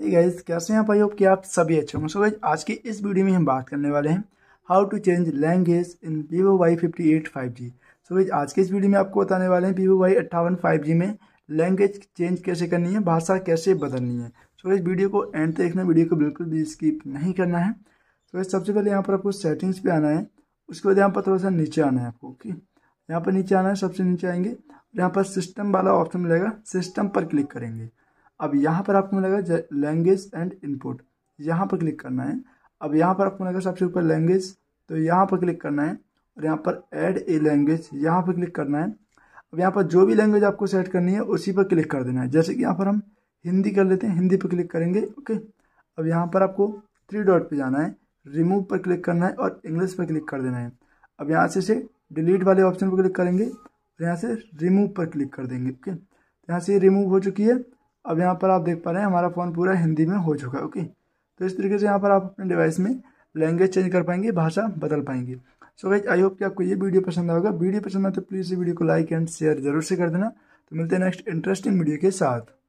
है इस कैसे हैं पाइप कि आप सभी अच्छे होंगे सो गाइज आज की इस वीडियो में हम बात करने वाले हैं how to change language in Vivo Y fifty eight five G so guys आज के इस वीडियो में आपको बताने वाले हैं वीवो वाई अट्ठावन फाइव जी में लैंग्वेज चेंज कैसे करनी है भाषा कैसे बदलनी है सो इस वीडियो को एंड तक देखना वीडियो को बिल्कुल भी स्किप नहीं करना है सो so, सबसे पहले यहाँ पर आपको सेटिंग्स पर आना है उसके बाद यहाँ पर थोड़ा सा नीचे आना है आपको ओके यहाँ पर नीचे आना है सबसे नीचे आएंगे और यहाँ पर सिस्टम वाला ऑप्शन मिलेगा सिस्टम पर क्लिक करेंगे अब यहाँ पर आपको मिलेगा लैंग्वेज एंड इनपुट यहाँ पर क्लिक करना है अब यहाँ पर आपको मिलेगा सबसे ऊपर लैंग्वेज तो यहाँ पर क्लिक करना है और यहाँ पर ऐड ए लैंग्वेज यहाँ पर क्लिक करना है अब यहाँ पर जो भी लैंग्वेज आपको सेट करनी है उसी पर क्लिक कर देना है जैसे कि यहाँ पर हम हिंदी कर लेते हैं हिंदी पर क्लिक करेंगे ओके अब यहाँ पर आपको थ्री डॉट पर जाना है रिमूव पर क्लिक करना है और इंग्लिश पर क्लिक कर देना है अब यहाँ से इसे डिलीट वाले ऑप्शन पर क्लिक करेंगे और यहाँ से रिमूव पर क्लिक कर देंगे ओके तो यहाँ से रिमूव हो चुकी है अब यहाँ पर आप देख पा रहे हैं हमारा फ़ोन पूरा हिंदी में हो चुका है ओके तो इस तरीके से यहाँ पर आप अपने डिवाइस में लैंग्वेज चेंज कर पाएंगे भाषा बदल पाएंगे सो गाइज आई होप कि आपको ये वीडियो पसंद आएगा वीडियो पसंद आए तो प्लीज़ ये वीडियो को लाइक एंड शेयर जरूर से कर देना तो मिलते हैं नेक्स्ट इंटरेस्टिंग वीडियो के साथ